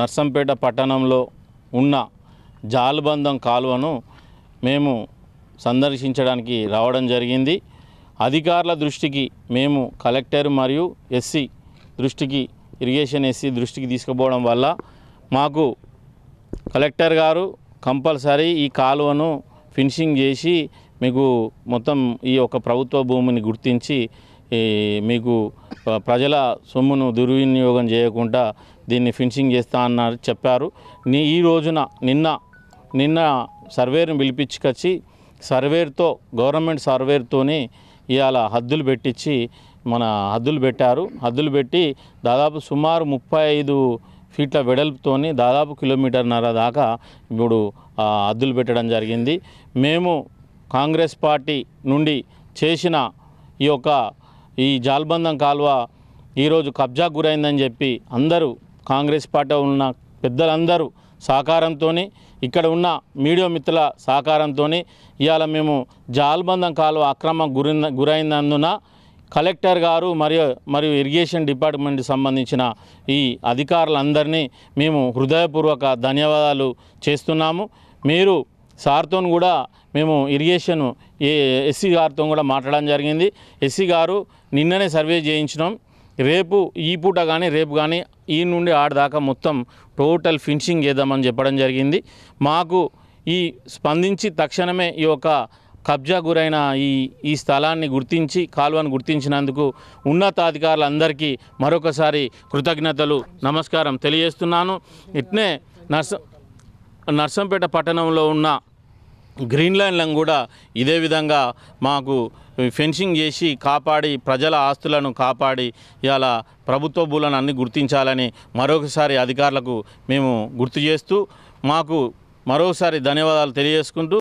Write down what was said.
నర్సంపేట పట్టణంలో ఉన్న జాలుబంధం కాలువను మేము సందర్శించడానికి రావడం జరిగింది అధికారుల దృష్టికి మేము కలెక్టర్ మరియు ఎస్సీ దృష్టికి ఇరిగేషన్ ఎస్సీ దృష్టికి తీసుకుపోవడం వల్ల మాకు కలెక్టర్ గారు కంపల్సరీ ఈ కాలువను ఫినిషింగ్ చేసి మీకు మొత్తం ఈ యొక్క ప్రభుత్వ భూమిని గుర్తించి ఈ మీకు ప్రజల సొమ్మును దుర్వినియోగం చేయకుండా దీన్ని ఫిన్షింగ్ చేస్తా అన్నారు చెప్పారు నీ ఈ రోజున నిన్న నిన్న సర్వేర్ని పిలిపించుకొచ్చి సర్వేర్తో గవర్నమెంట్ సర్వేర్తోనే ఇవాళ హద్దులు పెట్టించి మన హద్దులు పెట్టారు హద్దులు పెట్టి దాదాపు సుమారు ముప్పై ఐదు ఫీట్ల వెడల్పుతోని దాదాపు కిలోమీటర్న్నర దాకా ఇప్పుడు హద్దులు పెట్టడం జరిగింది మేము కాంగ్రెస్ పార్టీ నుండి చేసిన ఈ యొక్క ఈ జాల్బందం కాలువ ఈరోజు కబ్జా గురైందని చెప్పి అందరూ కాంగ్రెస్ పార్టీ ఉన్న పెద్దలందరూ సహకారంతో ఇక్కడ ఉన్న మీడియా మిత్రుల సహకారంతో ఇవాళ మేము జాల్బందం కాలువ అక్రమ గురి గురైనందున కలెక్టర్ గారు మరియు మరియు ఇరిగేషన్ డిపార్ట్మెంట్కి సంబంధించిన ఈ అధికారులందరినీ మేము హృదయపూర్వక ధన్యవాదాలు చేస్తున్నాము మీరు సార్తో కూడా మేము ఇరిగేషన్ ఏ ఎస్సీ గారితో కూడా మాట్లాడడం జరిగింది ఎస్సీ గారు నిన్ననే సర్వే చేయించినాం రేపు ఈ పూట కానీ రేపు కానీ ఈ నుండి ఆడదాకా మొత్తం టోటల్ ఫినిషింగ్ చేద్దామని చెప్పడం జరిగింది మాకు ఈ స్పందించి తక్షణమే ఈ యొక్క కబ్జా గురైన ఈ ఈ స్థలాన్ని గుర్తించి కాలువను గుర్తించినందుకు ఉన్నతాధికారులందరికీ మరొకసారి కృతజ్ఞతలు నమస్కారం తెలియజేస్తున్నాను ఇట్నే నర్స నర్సంపేట పట్టణంలో ఉన్న గ్రీన్ ల్యాండ్లను కూడా ఇదే విధంగా మాకు ఫెన్సింగ్ చేసి కాపాడి ప్రజల ఆస్తులను కాపాడి ఇవాళ ప్రభుత్వ భూలను అన్ని గుర్తించాలని మరొకసారి అధికారులకు మేము గుర్తు చేస్తూ మాకు మరోసారి ధన్యవాదాలు తెలియజేసుకుంటూ